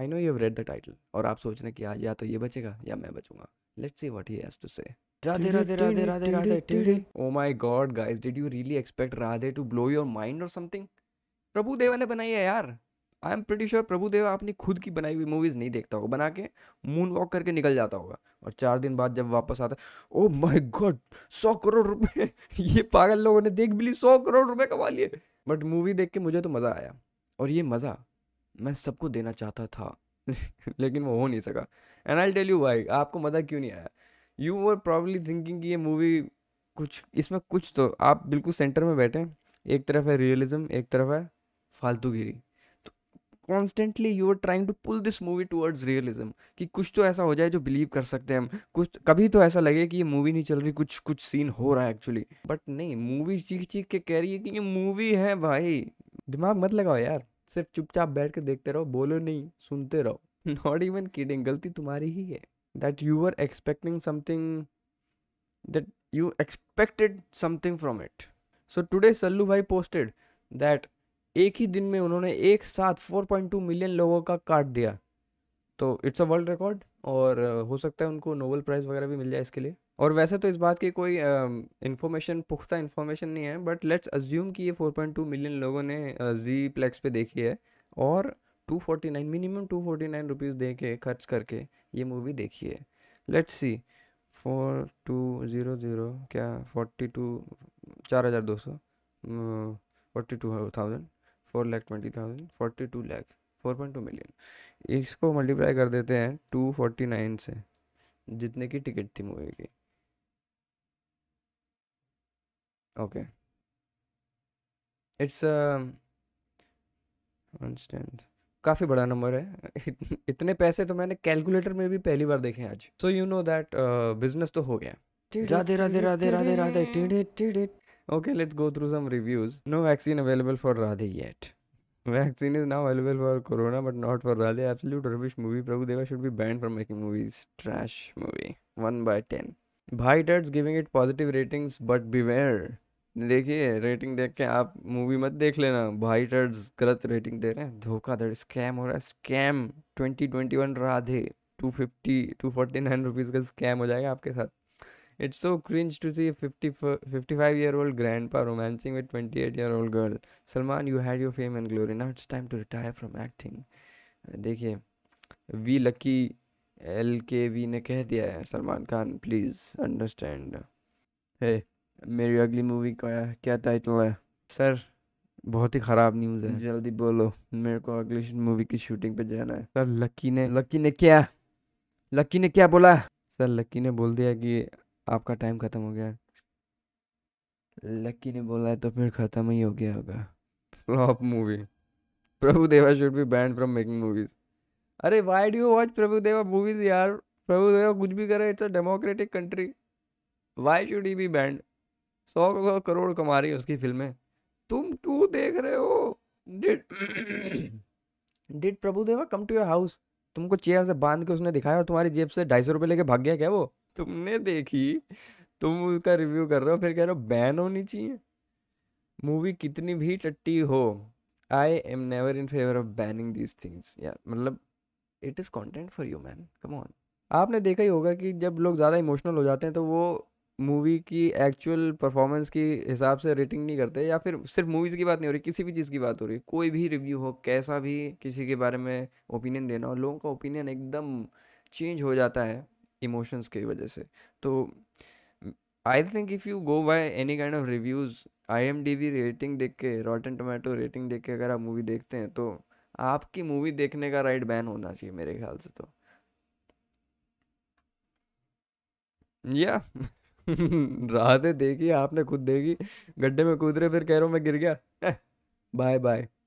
I know you read the title और आप सोच रहे कि आज या तो ये बचेगा या मैं बचूंगा let's see what he has to say Radhe Radhe Radhe Radhe Radhe oh my god guys did you really expect Radhe to blow your mind और समथिंग प्रभु देवा ने बनाई है यार I am pretty sure Prabhu Deva अपनी खुद की बनाई हुई मूवीज़ नहीं देखता होगा बना के मून वॉक करके निकल जाता होगा और चार दिन बाद जब वापस आता ओ माय गॉड सौ करोड़ रुपए ये पागल लोगों ने देख भी ली सौ करोड़ रुपए कमा लिए बट मूवी देख के मुझे तो मज़ा आया और ये मज़ा मैं सबको देना चाहता था लेकिन वो हो नहीं सका and I tell you why आपको मज़ा क्यों नहीं आया यू वर प्रॉबली थिंकिंग कि ये मूवी कुछ इसमें कुछ तो आप बिल्कुल सेंटर में बैठे एक तरफ है रियलिज्म एक तरफ है फालतूगिरी तो constantly you are trying to pull this movie towards realism कि कुछ तो ऐसा हो जाए जो बिलीव कर सकते हैं हम कुछ कभी तो ऐसा लगे कि ये मूवी नहीं चल रही कुछ कुछ सीन हो रहा है एक्चुअली बट नहीं मूवी चीख चीख के कह रही है कि ये मूवी है भाई दिमाग मत लगाओ यार सिर्फ चुपचाप बैठ कर देखते रहो बोलो नहीं सुनते रहो नॉट इवन किडिंग गलती तुम्हारी ही है that you are expecting something that you expected something from it so today Sallu bhai posted that एक ही दिन में उन्होंने एक साथ 4.2 मिलियन लोगों का काट दिया तो इट्स अ वर्ल्ड रिकॉर्ड और हो सकता है उनको नोबल प्राइज़ वगैरह भी मिल जाए इसके लिए और वैसे तो इस बात की कोई इन्फॉर्मेशन पुख्ता इन्फॉर्मेशन नहीं है बट लेट्स अज्यूम कि ये 4.2 मिलियन लोगों ने जी प्लेक्स पे देखी है और 249 मिनिमम 249 रुपीज़ दे के खर्च करके ये मूवी देखी है let's see four two zero zero क्या फोर्टी टू चार हज़ार दो सौ forty two thousand four lakh twenty thousand forty two lakh four point two million इसको मल्टीप्लाई कर देते हैं टू फोर्टी नाइन से जितने की टिकट थी मूवी की okay इट्स um, काफ़ी बड़ा नंबर है इतने पैसे तो मैंने कैलकुलेटर में भी पहली बार देखे आज so you know that business तो हो गया राधे राधे राधे राधे राधे टेढ़े टेढ़े okay let's go through some reviews no vaccine available for Radhe yet vaccine is now available for corona but not for Radhe absolute rubbish movie Prabhu Deva should be banned for making movies trash movie one by ten bhai टर्ट्स giving it positive ratings but बी देखिए rating देख के आप movie मत देख लेना वाइटर्स गलत रेटिंग दे रहे हैं धोखाधड़ स्कैम हो रहा है scam twenty twenty one Radhe two fifty two forty nine rupees का स्कैम हो जाएगा आपके साथ it's so so to see fifty five year old grandpa romancing with twenty eight year old girl Salman you had your fame and glory now it's time to retire from acting देखिए वी लकी एल के वी ने कह दिया है सलमान खान प्लीज़ अंडरस्टैंड है मेरी अगली मूवी का क्या टाइटल है सर बहुत ही ख़राब न्यूज़ है जल्दी बोलो मेरे को अगली मूवी की शूटिंग पे जाना है सर लकी ने लकी ने क्या लकी ने क्या बोला सर लकी ने बोल दिया कि आपका टाइम ख़त्म हो गया लकी ने बोला है तो फिर ख़त्म ही हो गया होगा flop movie Prabhu Deva should be banned from making movies अरे why do watch Prabhu Deva movies यार प्रभु देवा कुछ भी करे it's a democratic country why should he be banned सौ सौ करोड़ कमा रही है उसकी फिल्में तुम क्यों देख रहे हो did did Prabhu Deva come to your house तुमको चेयर से बांध के उसने दिखाया और तुम्हारी जेब से ढाई सौ रुपये लेके भाग गया क्या वो तुमने देखी तुम उसका रिव्यू कर रहे हो फिर कह रहे हो बैन होनी चाहिए मूवी कितनी भी टट्टी हो I am never in favour of banning these things यार मतलब it is content for you man come on आपने देखा ही होगा कि जब लोग ज़्यादा इमोशनल हो जाते हैं तो वो मूवी की एक्चुअल परफॉर्मेंस के हिसाब से रेटिंग नहीं करते या फिर सिर्फ मूवीज़ की बात नहीं हो रही किसी भी चीज़ की बात हो रही कोई भी रिव्यू हो कैसा भी किसी के बारे में ओपिनियन देना हो लोगों का ओपिनियन एकदम चेंज हो जाता है इमोशंस की वजह से तो I think if you go by any kind of reviews IMDb rating देख के रॉटन टोमेटो रेटिंग देख के अगर आप मूवी देखते हैं तो आपकी मूवी देखने का राइट बैन होना चाहिए मेरे ख्याल से तो या yeah. राहतें देखी आपने खुद देखी गड्ढे में कूद रहे फिर कह रहा हूँ मैं गिर गया बाय बाय